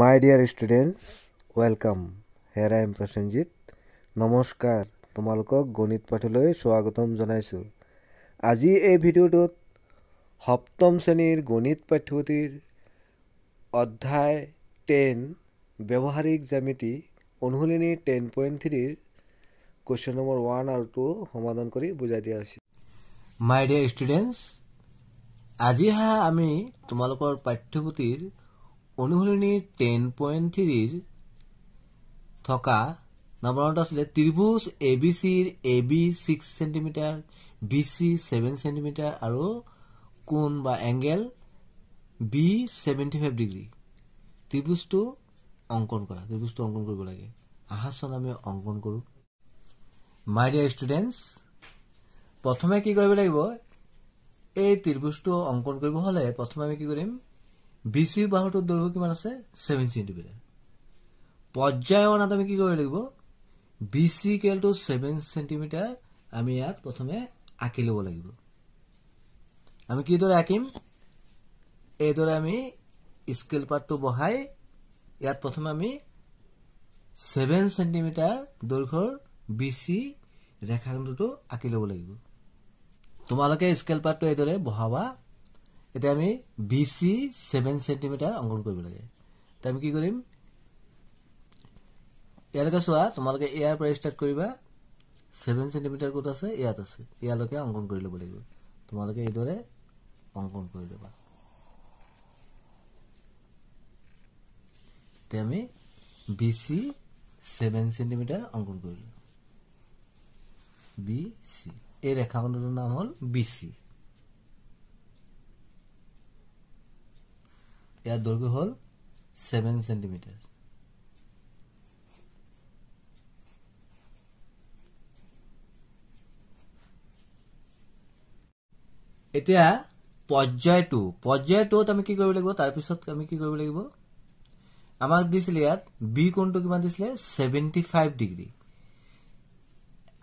মাই dear students welcome হেৰা M Prasenjit নমস্কাৰ তোমালোকক গণিত পাঠলৈ স্বাগতম জনাইছোঁ আজি এই ভিডিঅ'টোত সপ্তম শ্ৰেণীৰ গণিত পাঠ্যপুথিৰ অধ্যায় টেন ব্যৱহাৰিক জ্যামিতি অনুশীলিনী টেন পইণ্ট থ্ৰীৰ কুৱেশ্যন নম্বৰ ওৱান আৰু টু সমাধান কৰি বুজাই দিয়া হৈছে মাই ডিয়াৰ ষ্টুডেণ্টছ আজিহে আমি তোমালোকৰ পাঠ্যপুথিৰ অনুশীলনীৰ টেন পইণ্ট থ্ৰীৰ থকা নম্বৰ ওৱানত আছিলে ত্ৰিভুজ এ বি চিৰ A B six centimetre B C seven centimetre আৰু কোণ বা angle B seventy five degree ত্ৰিভুজটো অংকন কৰা ত্ৰিভুজটো অংকন কৰিব লাগে আহাচোন আমি অংকন কৰোঁ মাই ডিয়াৰ ষ্টুডেণ্টছ প্ৰথমে কি কৰিব লাগিব এই ত্ৰিভুজটো অংকন কৰিব হ'লে প্ৰথমে আমি কি কৰিম বি চি বাহুটোৰ দৈৰ্ঘ কিমান আছে ছেভেন চেণ্টিমিটাৰ পৰ্যায় অনাত আমি কি কৰিব লাগিব বি চি কেলটো ছেভেন চেণ্টিমিটাৰ আমি ইয়াত প্ৰথমে আঁকি ল'ব লাগিব আমি কিদৰে আঁকিম এইদৰে আমি স্কেল পাৰ্টটো বহাই ইয়াত প্ৰথমে আমি ছেভেন চেণ্টিমিটাৰ দৈৰ্ঘ্যৰ বি চি ৰেখাখণ্ডটো আঁকি ল'ব লাগিব তোমালোকে স্কেল পাৰ্টটো এইদৰে বহাবা এতিয়া আমি বি চি ছেভেন চেণ্টিমিটাৰ অংকন কৰিব লাগে এতিয়া আমি কি কৰিম ইয়ালৈকে চোৱা তোমালোকে ইয়াৰ পৰা ষ্টাৰ্ট কৰিবা ছেভেন চেণ্টিমিটাৰ ক'ত আছে ইয়াত আছে ইয়ালৈকে অংকন কৰি ল'ব লাগিব তোমালোকে এইদৰে অংকন কৰি ল'বা এতিয়া আমি বি চি ছেভেন চেণ্টিমিটাৰ অংকন কৰিলোঁ বি চি এই ৰেখাখণ্ডটোৰ নাম হ'ল বি চি ইয়াৰ দৈৰ্ঘ্য হ'ল ছেভেন চেণ্টিমিটাৰ এতিয়া পৰ্যায় টু পৰ্যায় টুত আমি কি কৰিব লাগিব তাৰপিছত আমি কি কৰিব লাগিব আমাক দিছিলে ইয়াত বি কোণটো কিমান দিছিলে ছেভেণ্টি ফাইভ ডিগ্ৰী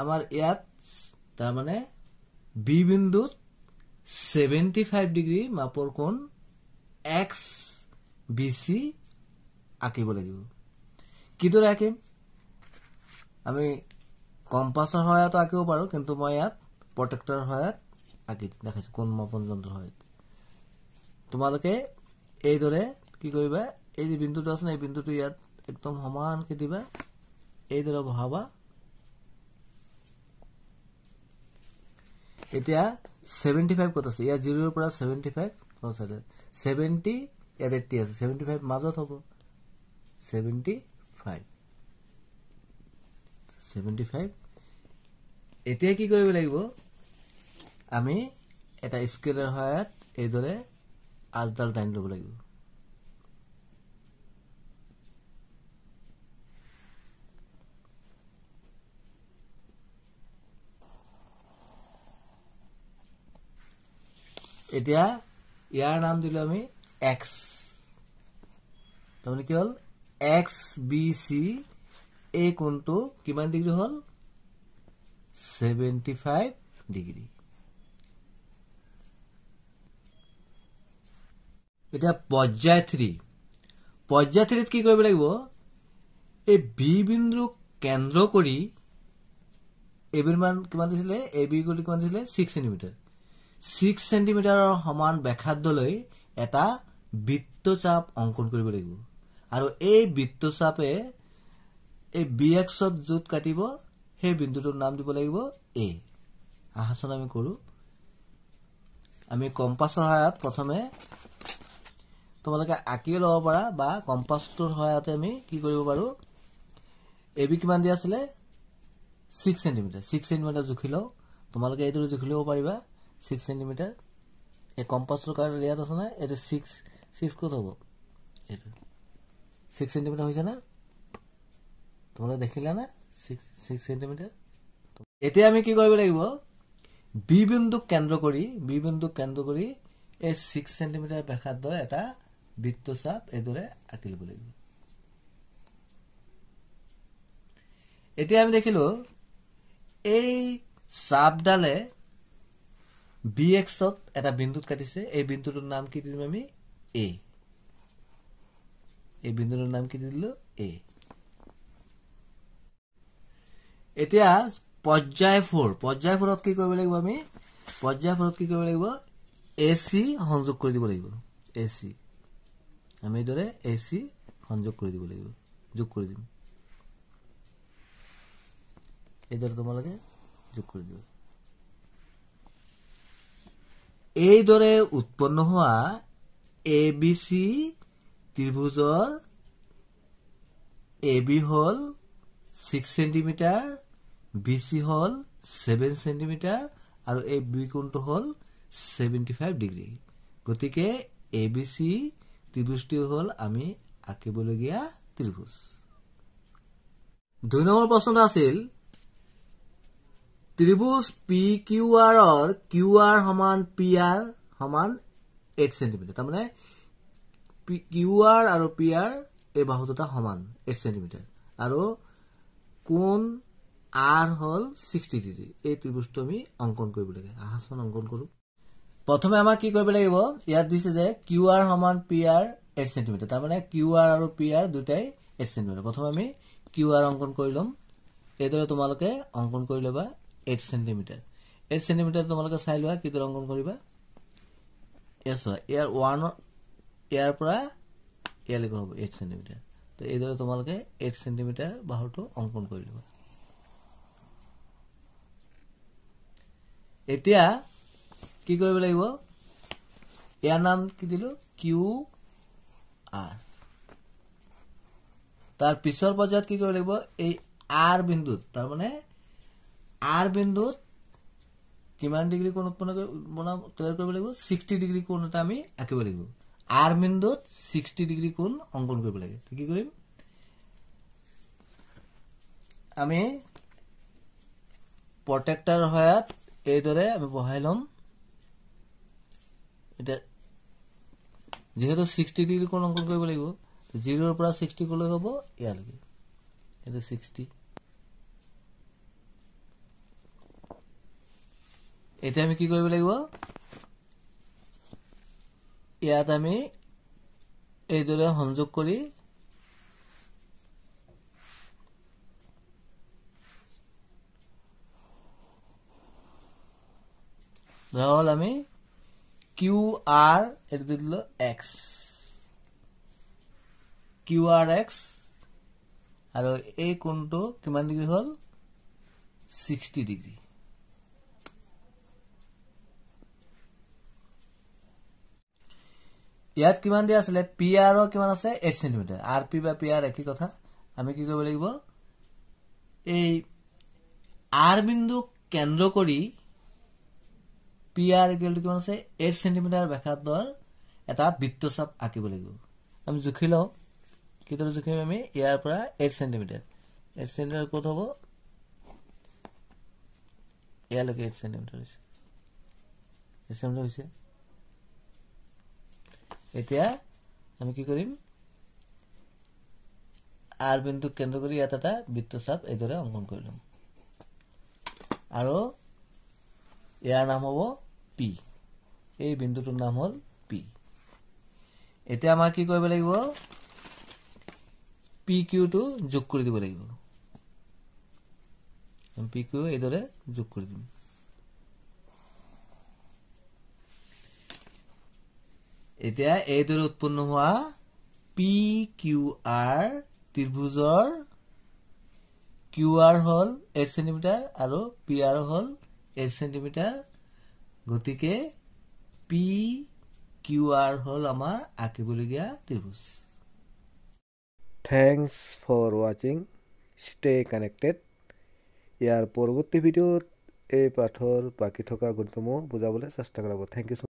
আমাৰ ইয়াত তাৰমানে বি বিন্দুত ছেভেণ্টি ফাইভ ডিগ্ৰী মাপৰ কোণ এক্স বি চি আঁকিব লাগিব কিদৰে আঁকিম আমি কম্পাছৰ সহায়তো আঁকিব পাৰোঁ কিন্তু মই ইয়াত প্ৰটেক্টৰ সহায়ত আঁকি দেখাইছোঁ কোন মাপন যন্ত্ৰৰ সহায়ত তোমালোকে এইদৰে কি কৰিবা এই যে বিন্দুটো আছে নহয় এই বিন্দুটো ইয়াত একদম সমানকৈ দিবা এইদৰে বহাবা এতিয়া ছেভেণ্টি ফাইভ ক'ত আছে ইয়াত জিৰ'ৰ পৰা ছেভেণ্টি ফাইভ কোন চাইডে ছেভেণ্টি ইয়াত এইটি আছে ছেভেণ্টি ফাইভ মাজত হ'ব ছেভেণ্টি ফাইভ ছেভেণ্টি ফাইভ এতিয়া কি কৰিব লাগিব আমি এটা স্কেলৰ সহায়ত এইদৰে আজডাল টানি ল'ব লাগিব এতিয়া ইয়াৰ নাম দিলো আমি এক্স তাৰমানে কি হ'ল এক্স বি চি এই কোণটো কিমান ডিগ্ৰী হ'ল ছেভেণ্টি ফাইভ ডিগ্ৰী এতিয়া পৰ্যায় থ্ৰী পৰ্যায় থ্ৰীত কি কৰিব লাগিব এই বি বিন্দুক কেন্দ্ৰ কৰি এবিৰ কিমান দিছিলে এ বি কৰি কিমান দিছিলে ছিক্স চেণ্টিমিটাৰ ছিক্স চেণ্টিমিটাৰৰ সমান ব্যাসাৰ্ধলৈ এটা বৃত্তচাপ অংকন কৰিব লাগিব আৰু এই বৃত্তচাপে এই বি এক্সত য'ত কাটিব সেই বিন্দুটোৰ নাম দিব লাগিব এ আহাচন আমি কৰোঁ আমি কম্পাছৰ সহায়ত প্ৰথমে তোমালোকে আঁকি ল'ব পাৰা বা কম্পাছটোৰ সহায়তে আমি কি কৰিব পাৰোঁ এ বি কিমান দিয়া আছিলে ছিক্স চেণ্টিমিটাৰ ছিক্স চেণ্টিমিটাৰ জুখি লওঁ তোমালোকে এইটো জুখি ল'ব পাৰিবা ছিক্স চেণ্টিমিটাৰ এই কম্পাছটোৰ কাৰণে ইয়াত আছে নাই এইটো ছিক্স ছিক্স ক'ত হ'ব এইটো ছিক্স চেণ্টিমিটাৰ হৈছে না তোমালোকে দেখিলা না ছিক্স ছিক্স চেণ্টিমিটাৰ এতিয়া আমি কি কৰিব লাগিব বি বিন্দুক কেন্দ্ৰ কৰি বি বিন্দুক কেন্দ্ৰ কৰি এই ছিক্স চেণ্টিমিটাৰ ব্যাসাৰ্ধৰ এটা বৃত্তচাপ এইদৰে আঁকি ল'ব লাগিব এতিয়া আমি দেখিলোঁ এই চাপডালে বি এক্সত এটা বিন্দুত কাটিছে এই বিন্দুটোৰ নাম কি দিম আমি এ এই বিন্দুটোৰ নাম কি দিলো এ এতিয়া পৰ্যায় ফ'ৰ পৰ্যায় ফ'ৰত কি কৰিব লাগিব আমি পৰ্যায় ফ'ৰত কি কৰিব লাগিব এ চি সংযোগ কৰি দিব লাগিব এ চি আমি এইদৰে এ চি সংযোগ কৰি দিব লাগিব যোগ কৰি দিম এইদৰে তোমালোকে যোগ কৰি দিব এইদৰে উৎপন্ন হোৱা এ বি চি ত্ৰিভুজৰ এ বি হ'ল ছিক্স চেণ্টিমিটাৰ বি চি হ'ল ছেভেন চেণ্টিমিটাৰ আৰু এই বি কোণটো হ'ল ছেভেণ্টি ফাইভ ডিগ্ৰী গতিকে এ বি চি ত্ৰিভুজটো হ'ল আমি আঁকিবলগীয়া ত্ৰিভুজ দুই নম্বৰ প্ৰশ্নটো আছিল ত্ৰিভুজ পি কিউ আৰৰ কিউ আৰ সমান পি আৰ সমান এইট চেণ্টিমিটাৰ তাৰমানে কিউ আৰ আৰু পি আৰ এই বাহু দুটা সমান এইট চেণ্টিমিটাৰ আৰু কোণ আৰ হ'ল ছিক্সটি ডিগ্ৰী এই ত্ৰিভুজটো আমি অংকন কৰিব লাগে আহাচোন অংকন কৰোঁ প্ৰথমে আমাক কি কৰিব লাগিব ইয়াত দিছে যে কিউ আৰ সমান পি আৰ এইট চেণ্টিমিটাৰ তাৰমানে কিউ আৰ আৰু পি আৰ দুটাই এইট চেণ্টিমিটাৰ প্ৰথমে আমি কিউ আৰ অংকন কৰি ল'ম এইদৰে তোমালোকে অংকন কৰি ল'বা এইট চেণ্টিমিটাৰ এইট চেণ্টিমিটাৰ তোমালোকে চাই লোৱা কিটো অংকন কৰিবা ইয়াৰ চোৱা ইয়াৰ ওৱানৰ ইয়াৰ পৰা ইয়ালৈকে হ'ব এইট চেণ্টিমিটাৰ তো এইদৰে তোমালোকে এইট চেণ্টিমিটাৰ বাহুটো অংকন কৰি ল'বা এতিয়া কি কৰিব লাগিব ইয়াৰ নাম কি দিলোঁ কিউ আৰ তাৰ পিছৰ পৰ্যায়ত কি কৰিব লাগিব এই আৰ বিন্দুত তাৰমানে আৰ বিন্দুত কিমান ডিগ্ৰী কোণ উৎপন্ন বনাব তৈয়াৰ কৰিব লাগিব ছিক্সটি ডিগ্ৰী কোণ এটা আমি আঁকিব লাগিব আৰ বিন্দুত ছিক্সটি ডিগ্ৰী কোণ অংকন কৰিব লাগে কি কৰিম আমি প্ৰটেক্টাৰ সহায়ত এইদৰে আমি বহাই ল'ম এতিয়া যিহেতু ছিক্সটি ডিগ্ৰী কোণ অংকন কৰিব লাগিব জিৰ'ৰ পৰা ছিক্সটি কলৈ হ'ব ইয়ালৈকে এইটো ছিক্সটি এতিয়া আমি কি কৰিব লাগিব ইয়াত আমি এইদৰে সংযোগ কৰি ধৰা হ'ল আমি কিউ আৰ এইটো দি দিলোঁ এক্স কিউ আৰ এক্স আৰু এই কোণটো কিমান ডিগ্ৰী হ'ল ছিক্সটি ডিগ্ৰী ইয়াত কিমান দিয়া আছিলে পি আৰ কিমান আছে এইট চেণ্টিমিটাৰ আৰ পি বা পি আৰ একে কথা আমি কি কৰিব লাগিব এই আৰ বিন্দুক কেন্দ্ৰ কৰি পি আৰ গেলটো কিমান আছে এইট চেণ্টিমিটাৰ ব্যাসাৰ্ধৰ এটা বৃত্তচাপ আঁকিব লাগিব আমি জুখি লওঁ কেতিয়াবা জুখিম আমি ইয়াৰ পৰা এইট চেণ্টিমিটাৰ এইট চেণ্টিমিটাৰ ক'ত হ'ব ইয়ালৈকে এইট চেণ্টিমিটাৰ হৈছে এইট চেণ্টিমিটাৰ হৈছে এতিয়া আমি কি কৰিম আৰ বিন্দুক কেন্দ্ৰ কৰি ইয়াত এটা বৃত্তচাপ এইদৰে অংকন কৰি ল'ম আৰু ইয়াৰ নাম হ'ব পি এই বিন্দুটোৰ নাম হ'ল পি এতিয়া আমাক কি কৰিব লাগিব পি কিউটো যোগ কৰি দিব লাগিব পি কিউ এইদৰে যোগ কৰি দিম এতিয়া এইদৰে উৎপন্ন হোৱা পি কিউ আৰ ত্ৰিভুজৰ কিউ আৰ হ'ল এইট চেণ্টিমিটাৰ আৰু পি আৰ হ'ল এইট চেণ্টিমিটাৰ গতিকে পি কিউ আৰ হ'ল আমাৰ আঁকিবলগীয়া ত্ৰিভুজ থেংকছ ফৰ ৱাচিং ষ্টে কানেক্টেড ইয়াৰ পৰৱৰ্তী ভিডিঅ'ত এই পাঠৰ বাকী থকা গুণসমূহ বুজাবলৈ চেষ্টা কৰাব থেংক ইউ